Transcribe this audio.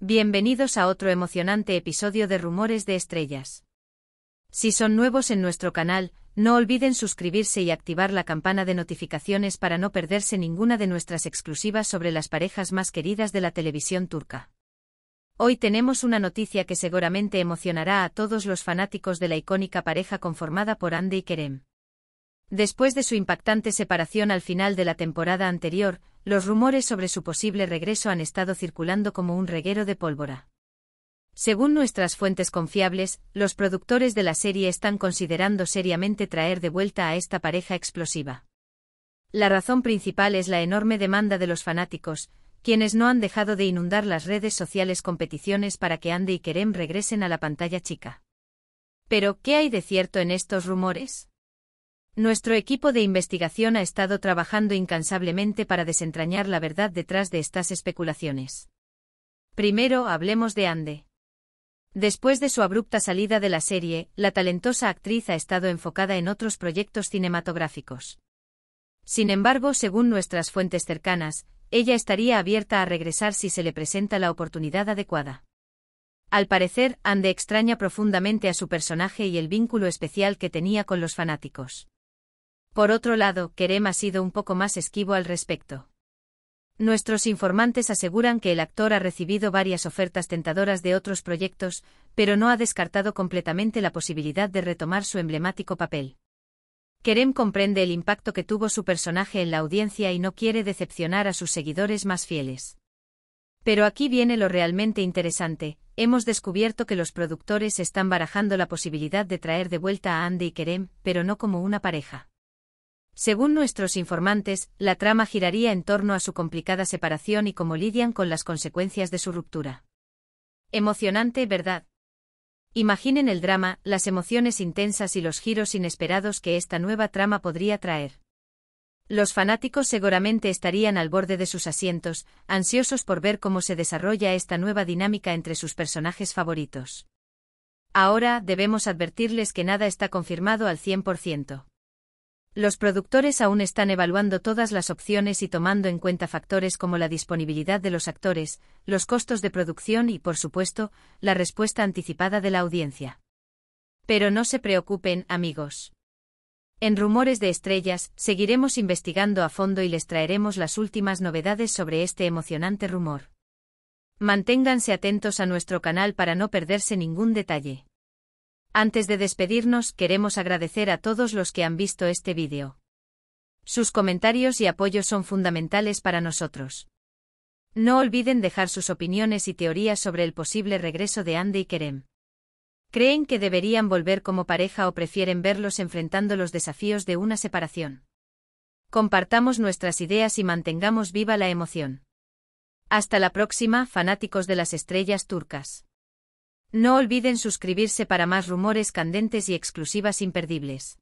Bienvenidos a otro emocionante episodio de Rumores de Estrellas. Si son nuevos en nuestro canal, no olviden suscribirse y activar la campana de notificaciones para no perderse ninguna de nuestras exclusivas sobre las parejas más queridas de la televisión turca. Hoy tenemos una noticia que seguramente emocionará a todos los fanáticos de la icónica pareja conformada por Andy y Kerem. Después de su impactante separación al final de la temporada anterior, los rumores sobre su posible regreso han estado circulando como un reguero de pólvora. Según nuestras fuentes confiables, los productores de la serie están considerando seriamente traer de vuelta a esta pareja explosiva. La razón principal es la enorme demanda de los fanáticos, quienes no han dejado de inundar las redes sociales con peticiones para que Andy y Kerem regresen a la pantalla chica. Pero, ¿qué hay de cierto en estos rumores? Nuestro equipo de investigación ha estado trabajando incansablemente para desentrañar la verdad detrás de estas especulaciones. Primero hablemos de Ande. Después de su abrupta salida de la serie, la talentosa actriz ha estado enfocada en otros proyectos cinematográficos. Sin embargo, según nuestras fuentes cercanas, ella estaría abierta a regresar si se le presenta la oportunidad adecuada. Al parecer, Ande extraña profundamente a su personaje y el vínculo especial que tenía con los fanáticos. Por otro lado, Kerem ha sido un poco más esquivo al respecto. Nuestros informantes aseguran que el actor ha recibido varias ofertas tentadoras de otros proyectos, pero no ha descartado completamente la posibilidad de retomar su emblemático papel. Kerem comprende el impacto que tuvo su personaje en la audiencia y no quiere decepcionar a sus seguidores más fieles. Pero aquí viene lo realmente interesante, hemos descubierto que los productores están barajando la posibilidad de traer de vuelta a Andy y Kerem, pero no como una pareja. Según nuestros informantes, la trama giraría en torno a su complicada separación y cómo lidian con las consecuencias de su ruptura. Emocionante, ¿verdad? Imaginen el drama, las emociones intensas y los giros inesperados que esta nueva trama podría traer. Los fanáticos seguramente estarían al borde de sus asientos, ansiosos por ver cómo se desarrolla esta nueva dinámica entre sus personajes favoritos. Ahora debemos advertirles que nada está confirmado al 100%. Los productores aún están evaluando todas las opciones y tomando en cuenta factores como la disponibilidad de los actores, los costos de producción y, por supuesto, la respuesta anticipada de la audiencia. Pero no se preocupen, amigos. En Rumores de Estrellas, seguiremos investigando a fondo y les traeremos las últimas novedades sobre este emocionante rumor. Manténganse atentos a nuestro canal para no perderse ningún detalle. Antes de despedirnos queremos agradecer a todos los que han visto este vídeo. Sus comentarios y apoyos son fundamentales para nosotros. No olviden dejar sus opiniones y teorías sobre el posible regreso de Ande y Kerem. ¿Creen que deberían volver como pareja o prefieren verlos enfrentando los desafíos de una separación? Compartamos nuestras ideas y mantengamos viva la emoción. Hasta la próxima, fanáticos de las estrellas turcas. No olviden suscribirse para más rumores candentes y exclusivas imperdibles.